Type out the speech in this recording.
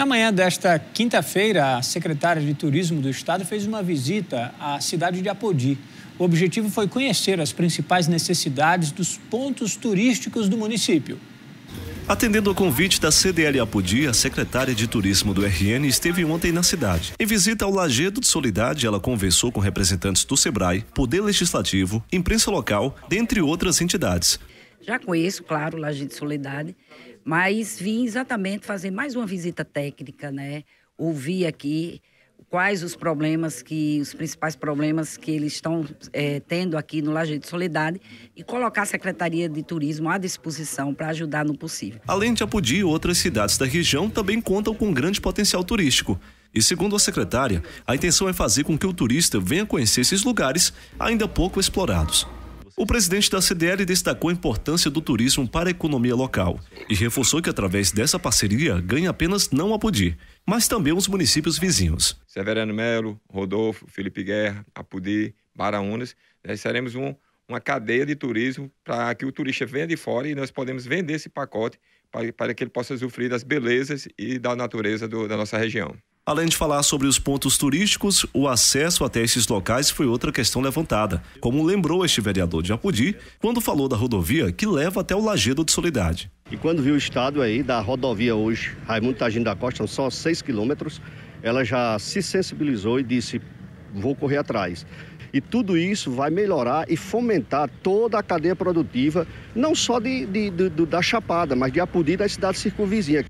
Na manhã desta quinta-feira, a secretária de Turismo do Estado fez uma visita à cidade de Apodi. O objetivo foi conhecer as principais necessidades dos pontos turísticos do município. Atendendo ao convite da CDL Apodi, a secretária de Turismo do RN esteve ontem na cidade. Em visita ao Lajedo de Solidade, ela conversou com representantes do SEBRAE, Poder Legislativo, imprensa local, dentre outras entidades. Já conheço, claro, laje de Soledade, mas vim exatamente fazer mais uma visita técnica, né? Ouvir aqui quais os problemas que os principais problemas que eles estão é, tendo aqui no laje de Soledade e colocar a Secretaria de Turismo à disposição para ajudar no possível. Além de Apodi, outras cidades da região também contam com grande potencial turístico. E segundo a secretária, a intenção é fazer com que o turista venha conhecer esses lugares ainda pouco explorados. O presidente da CDL destacou a importância do turismo para a economia local e reforçou que, através dessa parceria, ganha apenas não Apodi, mas também os municípios vizinhos. Severano Melo, Rodolfo, Felipe Guerra, Apodi, Baraunas, nós né, seremos um, uma cadeia de turismo para que o turista venha de fora e nós podemos vender esse pacote para, que ele possa usufruir das belezas e da natureza do, da nossa região. Além de falar sobre os pontos turísticos, o acesso até esses locais foi outra questão levantada, como lembrou este vereador de Apudi quando falou da rodovia que leva até o Lagedo de Solidade. E quando viu o estado aí da rodovia hoje, Raimundo Tagino da Costa, são só 6 quilômetros, ela já se sensibilizou e disse: vou correr atrás. E tudo isso vai melhorar e fomentar toda a cadeia produtiva, não só de, de, de, da Chapada, mas de Apudi e da cidade circunvizinha.